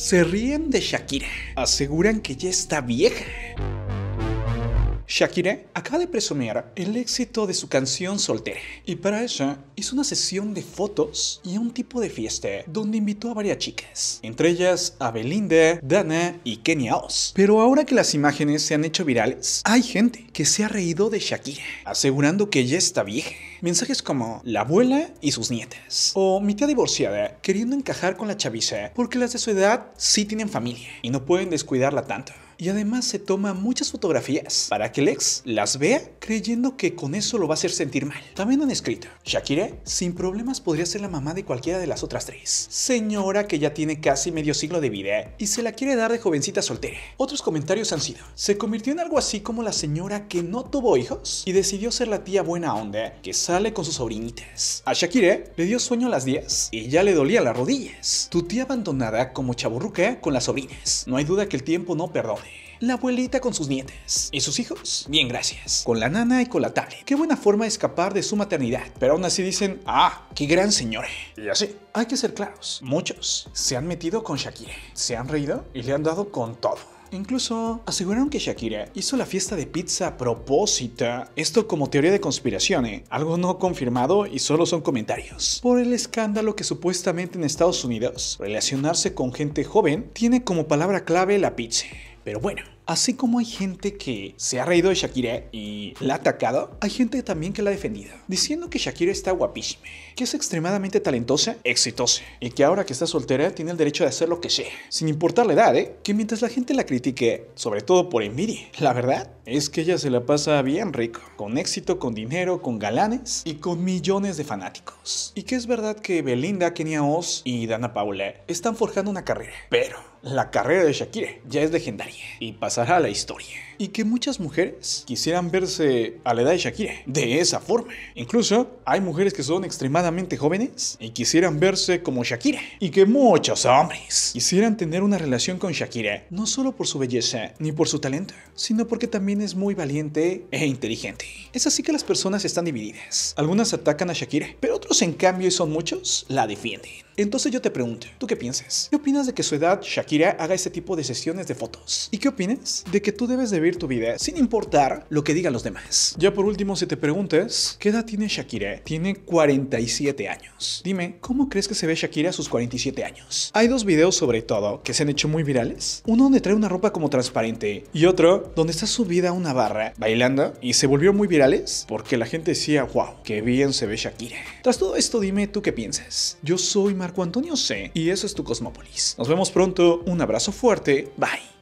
Se ríen de Shakira. Aseguran que ya está vieja. Shakira acaba de presumir el éxito de su canción Soltera y para eso hizo una sesión de fotos y un tipo de fiesta donde invitó a varias chicas, entre ellas a Belinda, Dana y Kenya Oz. Pero ahora que las imágenes se han hecho virales, hay gente que se ha reído de Shakira, asegurando que ya está vieja. Mensajes como la abuela y sus nietas. O mi tía divorciada queriendo encajar con la chaviza porque las de su edad sí tienen familia y no pueden descuidarla tanto y además se toma muchas fotografías para que el ex las vea creyendo que con eso lo va a hacer sentir mal. También han escrito, Shakira sin problemas podría ser la mamá de cualquiera de las otras tres. Señora que ya tiene casi medio siglo de vida y se la quiere dar de jovencita soltera. Otros comentarios han sido, se convirtió en algo así como la señora que no tuvo hijos y decidió ser la tía buena onda que sale con sus sobrinitas. A Shakira le dio sueño a las 10 y ya le dolía las rodillas. Tu tía abandonada como chaburruca con las sobrinas. No hay duda que el tiempo no perdone la abuelita con sus nietes. ¿Y sus hijos? Bien, gracias. Con la nana y con la tablet. Qué buena forma de escapar de su maternidad. Pero aún así dicen, ah, qué gran señor. Y así. Hay que ser claros. Muchos se han metido con Shakira. Se han reído y le han dado con todo. Incluso aseguraron que Shakira hizo la fiesta de pizza a propósito. Esto como teoría de conspiración, algo no confirmado y solo son comentarios. Por el escándalo que supuestamente en Estados Unidos relacionarse con gente joven tiene como palabra clave la pizza. Pero bueno, Así como hay gente que se ha reído de Shakira y la ha atacado, hay gente también que la ha defendido, diciendo que Shakira está guapísima, que es extremadamente talentosa, exitosa, y que ahora que está soltera tiene el derecho de hacer lo que sea, sin importar la edad, ¿eh? Que mientras la gente la critique, sobre todo por envidia, la verdad es que ella se la pasa bien rico, con éxito, con dinero, con galanes y con millones de fanáticos. Y que es verdad que Belinda, Kenia Oz y Dana Paula están forjando una carrera, pero la carrera de Shakira ya es legendaria y pasa historia. Y que muchas mujeres quisieran verse a la edad de Shakira de esa forma. Incluso hay mujeres que son extremadamente jóvenes y quisieran verse como Shakira. Y que muchos hombres quisieran tener una relación con Shakira, no solo por su belleza ni por su talento, sino porque también es muy valiente e inteligente. Es así que las personas están divididas. Algunas atacan a Shakira, pero otros en cambio, y son muchos, la defienden. Entonces yo te pregunto, ¿tú qué piensas? ¿Qué opinas de que su edad Shakira haga este tipo de sesiones de fotos? ¿Y qué opinas de que tú debes de vivir tu vida sin importar lo que digan los demás? Ya por último, si te preguntas, ¿qué edad tiene Shakira? Tiene 47 años. Dime, ¿cómo crees que se ve Shakira a sus 47 años? Hay dos videos sobre todo que se han hecho muy virales. Uno donde trae una ropa como transparente y otro donde está subida a una barra bailando y se volvió muy virales porque la gente decía, wow, qué bien se ve Shakira. Tras todo esto, dime tú qué piensas. Yo soy Mar Marco Antonio C. Y eso es tu Cosmópolis. Nos vemos pronto, un abrazo fuerte, bye.